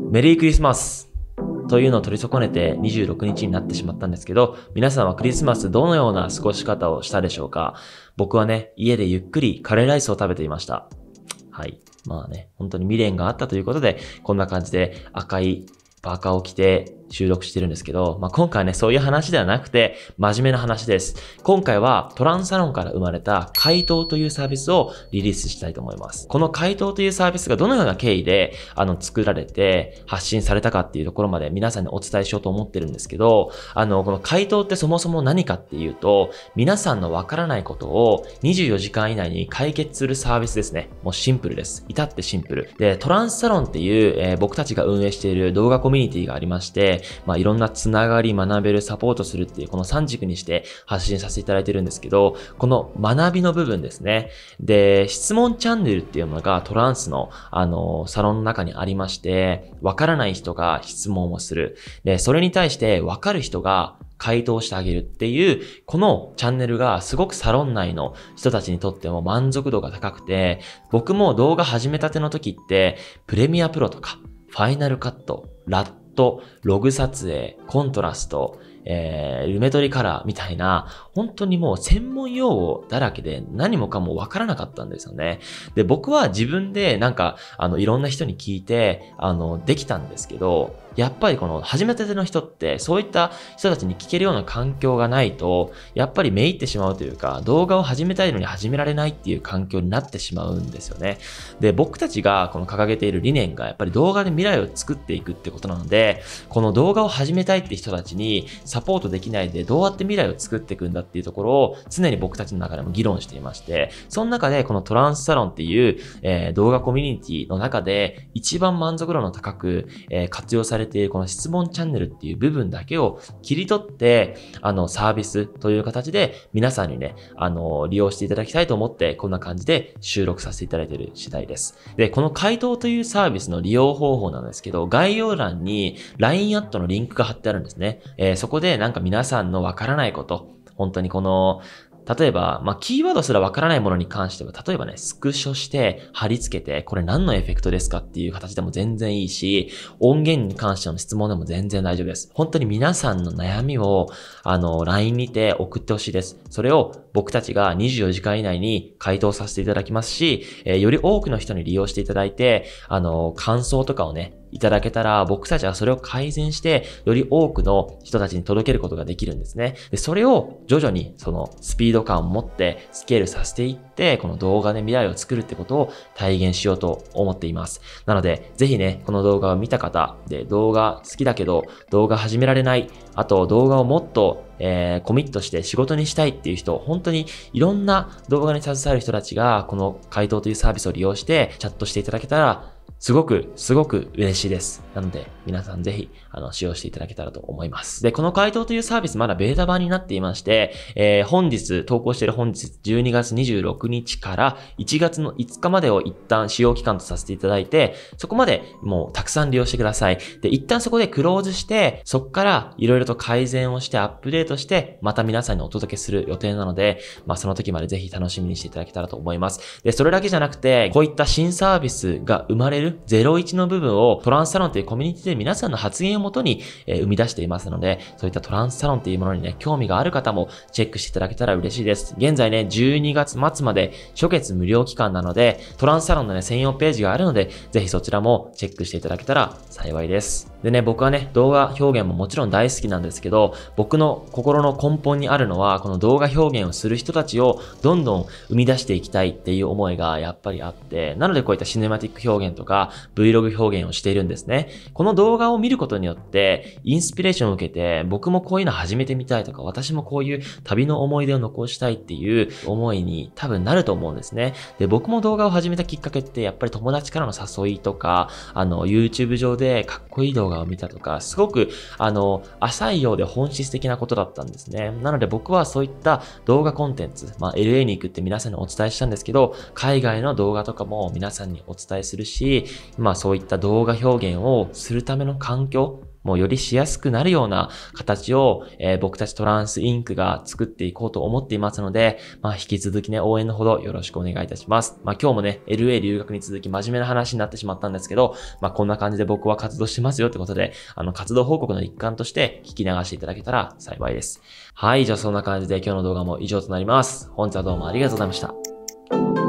メリークリスマスというのを取り損ねて26日になってしまったんですけど、皆さんはクリスマスどのような過ごし方をしたでしょうか僕はね、家でゆっくりカレーライスを食べていました。はい。まあね、本当に未練があったということで、こんな感じで赤いバーカーを着て、収録してるんですけど、まあ、今回ね、そういう話ではなくて、真面目な話です。今回はトランサロンから生まれた回答というサービスをリリースしたいと思います。この回答というサービスがどのような経緯で、あの、作られて、発信されたかっていうところまで皆さんにお伝えしようと思ってるんですけど、あの、この回答ってそもそも何かっていうと、皆さんのわからないことを24時間以内に解決するサービスですね。もうシンプルです。至ってシンプル。で、トランスサロンっていう、えー、僕たちが運営している動画コミュニティがありまして、まあ、いろんなつながり、学べる、サポートするっていう、この3軸にして発信させていただいてるんですけど、この学びの部分ですね。で、質問チャンネルっていうのがトランスの、あの、サロンの中にありまして、わからない人が質問をする。で、それに対してわかる人が回答してあげるっていう、このチャンネルがすごくサロン内の人たちにとっても満足度が高くて、僕も動画始めたての時って、プレミアプロとか、ファイナルカット、ラット、ログ撮影、コントラスト、えー、ルメトリカラーみたいな、本当にもう専門用語だらけで何もかもわからなかったんですよね。で、僕は自分でなんか、あの、いろんな人に聞いて、あの、できたんですけど、やっぱりこの初めての人ってそういった人たちに聞けるような環境がないとやっぱりめいってしまうというか動画を始めたいのに始められないっていう環境になってしまうんですよね。で、僕たちがこの掲げている理念がやっぱり動画で未来を作っていくってことなのでこの動画を始めたいって人たちにサポートできないでどうやって未来を作っていくんだっていうところを常に僕たちの中でも議論していまして、その中でこのトランスサロンっていう、えー、動画コミュニティの中で一番満足度の高く、えー、活用されているこの質問チャンネルっていう部分だけを切り取って、あのサービスという形で皆さんにね、あの利用していただきたいと思ってこんな感じで収録させていただいている次第です。で、この回答というサービスの利用方法なんですけど、概要欄に LINE アットのリンクが貼ってあるんですね。えー、そこでなんか皆さんのわからないこと、本当にこの、例えば、まあ、キーワードすらわからないものに関しては、例えばね、スクショして貼り付けて、これ何のエフェクトですかっていう形でも全然いいし、音源に関しての質問でも全然大丈夫です。本当に皆さんの悩みを、あの、LINE にて送ってほしいです。それを僕たちが24時間以内に回答させていただきますし、えー、より多くの人に利用していただいて、あの、感想とかをね、いただけたら、僕たちはそれを改善して、より多くの人たちに届けることができるんですね。で、それを徐々にそのスピード感を持ってスケールさせていって、この動画で未来を作るってことを体現しようと思っています。なので、ぜひね、この動画を見た方、で、動画好きだけど、動画始められない、あと動画をもっとえー、コミットして仕事にしたいっていう人、本当にいろんな動画に携わる人たちが、この回答というサービスを利用してチャットしていただけたら、すごく、すごく嬉しいです。なので、皆さんぜひ、あの、使用していただけたらと思います。で、この回答というサービス、まだベータ版になっていまして、えー、本日、投稿している本日、12月26日から1月の5日までを一旦使用期間とさせていただいて、そこまでもうたくさん利用してください。で、一旦そこでクローズして、そこから色々と改善をして、アップデートして、また皆さんにお届けする予定なので、まあ、その時までぜひ楽しみにしていただけたらと思います。で、それだけじゃなくて、こういった新サービスが生まれる01の部分をトランスサロンというコミュニティで皆さんの発言をもとに、え生み出していますので、そういったトランスサロンというものにね、興味がある方もチェックしていただけたら嬉しいです。現在ね、12月末まで初月無料期間なので、トランスサロンのね、専用ページがあるので、ぜひそちらもチェックしていただけたら幸いです。でね、僕はね、動画表現ももちろん大好きなんですけど、僕の心の根本にあるのは、この動画表現をする人たちをどんどん生み出していきたいっていう思いがやっぱりあって、なのでこういったシネマティック表現とか、Vlog 表現をしているんですね。この動画を見ることによって、インスピレーションを受けて、僕もこういうの始めてみたいとか、私もこういう旅の思い出を残したいっていう思いに多分なると思うんですね。で、僕も動画を始めたきっかけって、やっぱり友達からの誘いとか、あの、YouTube 上でかっこいい動画を見たとか、すごく、あの、浅いようで本質的なことだったんですね。なので僕はそういった動画コンテンツ、まあ、LA に行くって皆さんにお伝えしたんですけど、海外の動画とかも皆さんにお伝えするし、まあそういった動画表現をするための環境もうよりしやすくなるような形を、えー、僕たちトランスインクが作っていこうと思っていますので、まあ、引き続きね、応援のほどよろしくお願いいたします。まあ、今日もね、LA 留学に続き真面目な話になってしまったんですけど、まあ、こんな感じで僕は活動してますよってことで、あの、活動報告の一環として聞き流していただけたら幸いです。はい、じゃあそんな感じで今日の動画も以上となります。本日はどうもありがとうございました。